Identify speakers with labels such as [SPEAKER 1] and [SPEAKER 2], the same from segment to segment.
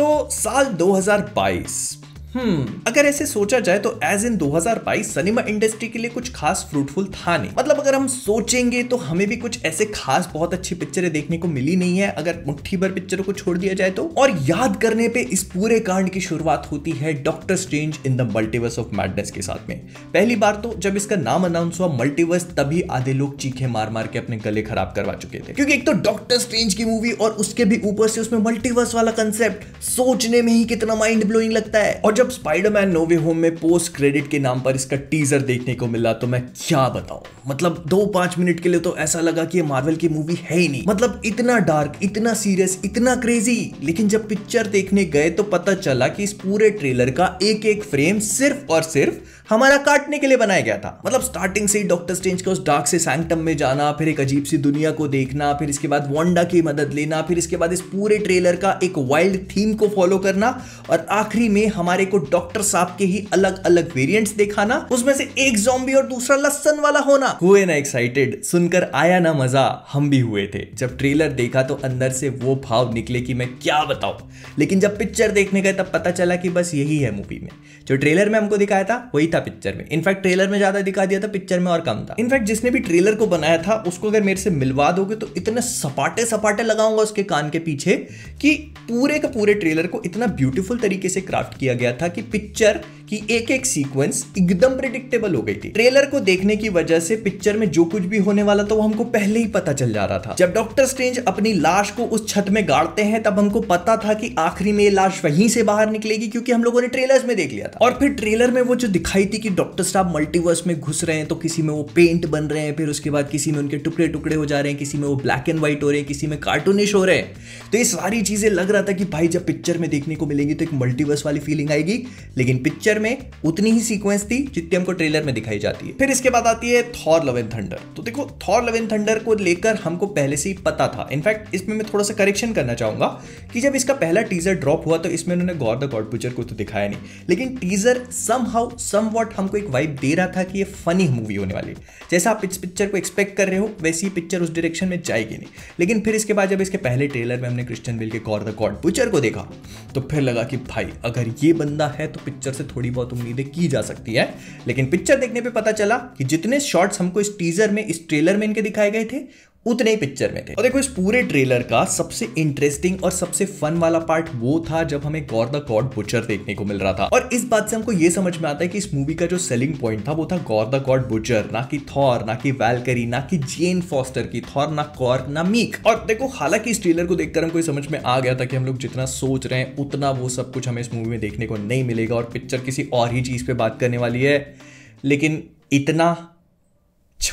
[SPEAKER 1] तो साल 2022 हम्म अगर ऐसे सोचा जाए तो एज इन 2022 सिनेमा इंडस्ट्री के लिए कुछ खास फ्रूटफुल था नहीं मतलब अगर हम सोचेंगे तो हमें भी कुछ ऐसे खास बहुत अच्छी पिक्चरें देखने को मिली नहीं है अगर मुट्ठी भर पिक्चरों को छोड़ दिया जाए तो और याद करने पे इस पूरे कांड की शुरुआत होती है Doctor Strange in the multiverse of madness के साथ में पहली बार तो जब इसका नाम अनाउंस हुआ मल्टीवर्स तभी आधे लोग चीखे मार मार के अपने गले खराब करवा चुके थे क्योंकि एक तो डॉक्टर स्ट्रेंज की मूवी और उसके भी ऊपर से उसमें मल्टीवर्स वाला कंसेप्ट सोचने में ही कितना माइंड ब्लोइंग लगता है और जब स्पाइडरमैन नोवे होम में पोस्ट क्रेडिट के नाम पर इसका टीजर देखने को मिला तो मैं क्या बताऊं मतलब दो पांच मिनट के लिए तो ऐसा लगा कि ये मार्वल की मूवी है ही नहीं मतलब इतना डार्क इतना सीरियस इतना क्रेजी लेकिन जब पिक्चर देखने गए तो पता चला कि इस पूरे ट्रेलर का एक एक फ्रेम सिर्फ और सिर्फ हमारा काटने के लिए बनाया गया था मतलब स्टार्टिंग से ही डॉक्टर स्ट्रेंज का उस डार्क से सैंक्टम में जाना फिर एक अजीब सी दुनिया को देखना फिर इसके बाद वोंडा की मदद लेना फिर इसके बाद इस पूरे ट्रेलर का एक वाइल्ड थीम को फॉलो करना और आखिरी में हमारे को डॉक्टर साहब के ही अलग अलग वेरियंट दिखाना उसमें से एक जॉम्बी और दूसरा लसन वाला होना हुए ना एक्साइटेड सुनकर आया ना मजा हम भी हुए थे जब ट्रेलर देखा तो अंदर से वो भाव निकले कि मैं क्या बताऊं लेकिन जब पिक्चर देखने गए तब पता चला कि बस यही है मूवी में जो ट्रेलर में हमको दिखाया था वही था था पिक्चर में इनफैक्ट ट्रेलर में ज्यादा दिखा दिया था पिक्चर में और कम था इनफैक्ट जिसने भी ट्रेलर को बनाया था उसको अगर मेरे से मिलवा दोगे तो इतने सपाटे सपाटे लगाऊंगा उसके कान के पीछे कि पूरे का पूरे ट्रेलर को इतना ब्यूटीफुल तरीके से क्राफ्ट किया गया था कि पिक्चर कि एक एक सीक्वेंस एकदम प्रिडिक्टेबल हो गई थी ट्रेलर को देखने की वजह से पिक्चर में जो कुछ भी होने वाला था वो हमको पहले ही पता चल जा रहा था जब डॉक्टर स्ट्रेंज अपनी लाश को उस छत में गाड़ते हैं तब हमको पता था कि आखिरी में ये लाश वहीं से बाहर निकलेगी क्योंकि हम लोगों ने ट्रेलर में देख लिया था और फिर ट्रेलर में वो जो दिखाई थी कि डॉक्टर साहब मल्टीवर्स में घुस रहे हैं तो किसी में वो पेंट बन रहे हैं फिर उसके बाद किसी में उनके टुकड़े टुकड़े हो जा रहे हैं किसी में वो ब्लैक एंड व्हाइट हो रहे हैं किसी में कार्टूनिश हो रहे हैं तो ये सारी चीज़ें लग रहा था कि भाई जब पिक्चर में देखने को मिलेंगी तो एक मल्टीवर्स वाली फीलिंग आएगी लेकिन पिक्चर में उतनी ही सीक्वेंस थी जितनी हमको ट्रेलर में दिखाई जाती है फिर इसके बाद आती है थॉर लव एंड थंडर तो देखो थॉर लव एंड थंडर को लेकर हमको पहले से ही पता था इनफैक्ट इसमें मैं थोड़ा सा करेक्शन करना चाहूंगा कि जब इसका पहला टीजर ड्रॉप हुआ तो इसमें उन्होंने गौर द गॉड पिक्चर को तो दिखाया नहीं लेकिन teaser some how some somewhat हमको एक वाइब दे रहा था कि ये फनी मूवी होने वाली है जैसा आप इस पिक्चर को एक्सपेक्ट कर रहे हो वैसी पिक्चर उस डायरेक्शन में जाएगी नहीं लेकिन फिर इसके बाद जब इसके पहले ट्रेलर में हमने क्रिश्चियन बिल के गॉड द गॉड बुचर को देखा तो फिर लगा कि भाई अगर ये बंदा है तो पिक्चर से थोड़ी बहुत उम्मीदें की जा सकती है लेकिन पिक्चर देखने पर पता चला कि जितने शॉर्ट्स हमको इस टीजर में इस ट्रेलर में इनके दिखाए गए थे उतने ही पिक्चर में थे और देखो इस पूरे ट्रेलर का सबसे इंटरेस्टिंग और सबसे फन वाला पार्ट वो था जब हमें गौर द गॉड बुचर देखने को मिल रहा था और इस बात से हमको ये समझ में आता है कि इस मूवी का जो सेलिंग पॉइंट था वो था गौर द गॉड बुचर ना कि थॉर ना कि वैलकरी ना कि जेन फॉस्टर की थॉर ना कॉर ना मीक और देखो हालांकि इस ट्रेलर को देखकर हमको समझ में आ गया था कि हम लोग जितना सोच रहे हैं उतना वो सब कुछ हमें इस मूवी में देखने को नहीं मिलेगा और पिक्चर किसी और ही चीज पे बात करने वाली है लेकिन इतना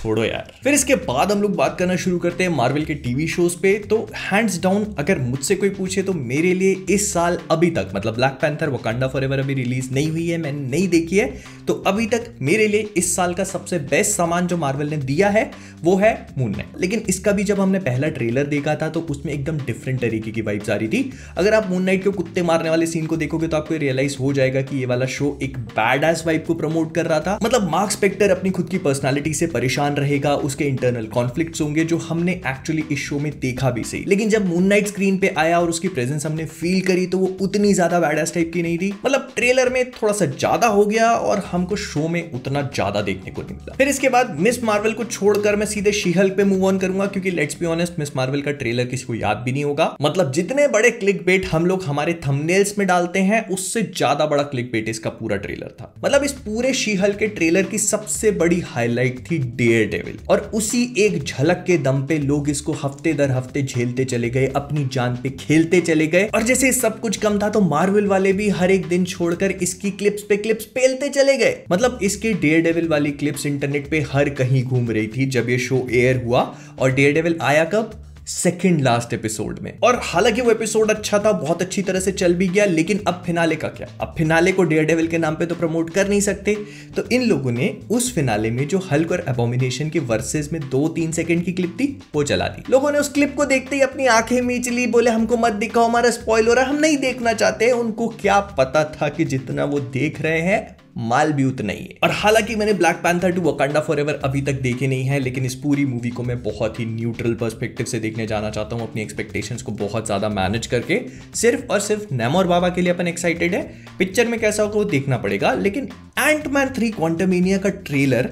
[SPEAKER 1] छोड़ो यार फिर इसके बाद हम लोग बात करना शुरू करते हैं मार्वल के टीवी शोज पे तो हैंड्स डाउन अगर मुझसे कोई पूछे तो मेरे लिए इस साल अभी तक मतलब ब्लैक पैंथर वकांडा फॉर अभी रिलीज नहीं हुई है मैंने नहीं देखी है तो अभी तक मेरे लिए इस साल का सबसे बेस्ट सामान जो मार्वल ने दिया है वो है मून नाइट लेकिन इसका भी जब हमने पहला ट्रेलर देखा था तो उसमें एकदम डिफरेंट तरीके की वाइब्स आ रही थी अगर आप मून नाइट के कुत्ते मारने वाले सीन को देखोगे तो आपको रियलाइज हो जाएगा कि ये वाला शो एक बैड एस वाइब को प्रमोट कर रहा था मतलब मार्क स्पेक्टर अपनी खुद की पर्सनैलिटी से परेशान कमान रहेगा उसके इंटरनल कॉन्फ्लिक्ट होंगे जो हमने एक्चुअली इस शो में देखा भी सही लेकिन जब मून नाइट स्क्रीन पे आया और उसकी प्रेजेंस हमने फील करी तो वो उतनी ज्यादा बैडास टाइप की नहीं थी मतलब ट्रेलर में थोड़ा सा ज्यादा हो गया और हमको शो में उतना ज्यादा देखने को नहीं मिला फिर इसके बाद मिस मार्वल को छोड़कर मैं सीधे शीहल पे मूव ऑन करूंगा क्योंकि let's be honest Ms Marvel का ट्रेलर किसी को याद भी नहीं होगा मतलब जितने बड़े क्लिक बेट हम लोग हमारे थमनेल्स में डालते हैं उससे ज्यादा बड़ा क्लिक बेट इसका पूरा ट्रेलर था मतलब इस पूरे शीहल के ट्रेलर की सबसे बड़ी हाईलाइट थी डेयर डेयर डेविल और उसी एक झलक के दम पे लोग इसको हफ्ते दर हफ्ते झेलते चले गए अपनी जान पे खेलते चले गए और जैसे सब कुछ कम था तो मार्वल वाले भी हर एक दिन छोड़कर इसकी क्लिप्स पे क्लिप्स पेलते चले गए मतलब इसके डेयर डेविल वाली क्लिप्स इंटरनेट पे हर कहीं घूम रही थी जब ये शो एयर हुआ और डेयर डेविल आया कब सेकेंड लास्ट एपिसोड में और हालांकि वो एपिसोड अच्छा था बहुत अच्छी तरह से चल भी गया लेकिन अब फिनाले का क्या अब फिनाले को डेयर डेविल के नाम पे तो प्रमोट कर नहीं सकते तो इन लोगों ने उस फिनाले में जो हल्क और एबोमिनेशन के वर्सेज में दो तीन सेकंड की क्लिप थी वो चला दी लोगों ने उस क्लिप को देखते ही अपनी आंखें मीच ली बोले हमको मत दिखाओ हमारा स्पॉइल हो रहा हम नहीं देखना चाहते उनको क्या पता था कि जितना वो देख रहे हैं उतना नहीं है और हालांकि मैंने Black Panther two Wakanda forever अभी तक देखे नहीं है लेकिन इस पूरी मूवी को मैं बहुत ही न्यूट्रल परस्पेक्टिव से देखने जाना चाहता हूँ अपनी एक्सपेक्टेशंस को बहुत ज़्यादा मैनेज करके सिर्फ और सिर्फ नैमोर बाबा के लिए अपन एक्साइटेड है पिक्चर में कैसा होगा वो देखना पड़ेगा लेकिन एंट मैन थ्री क्वांटमेनिया का ट्रेलर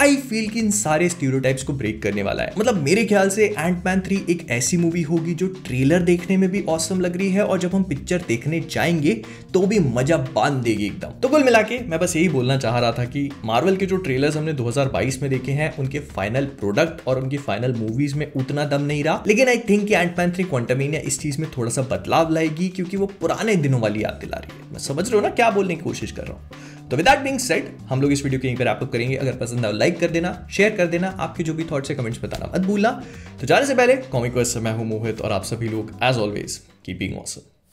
[SPEAKER 1] आई फील कि इन सारे स्टीरियोटाइप्स को ब्रेक करने वाला है मतलब मेरे ख्याल से एंट मैन थ्री एक ऐसी मूवी होगी जो ट्रेलर देखने में भी ऑसम लग रही है और जब हम पिक्चर देखने जाएंगे तो भी मजा बांध देगी एकदम तो कुल मिला के मैं बस यही बोलना चाह रहा था कि मार्वल के जो ट्रेलर हमने दो में देखे हैं उनके फाइनल प्रोडक्ट और उनकी फाइनल मूवीज में उतना दम नहीं रहा लेकिन आई थिंक कि एंट मैन थ्री क्वांटमीनिया इस चीज में थोड़ा सा बदलाव लाएगी क्योंकि वो पुराने दिनों वाली याद दिला रही है मैं समझ रहा हूँ ना क्या बोलने की कोशिश कर रहा हूँ तो विद दैट बीइंग हम लोग इस वीडियो के यहीं पर रैपअप करेंगे अगर पसंद आओ लाइक कर देना शेयर कर देना आपके जो भी थॉट्स है कमेंट्स बताना मत भूलना तो जाने से पहले कॉमिक वर्स मैं हूं मोहित और आप सभी लोग एज ऑलवेज कीपिंग ऑसम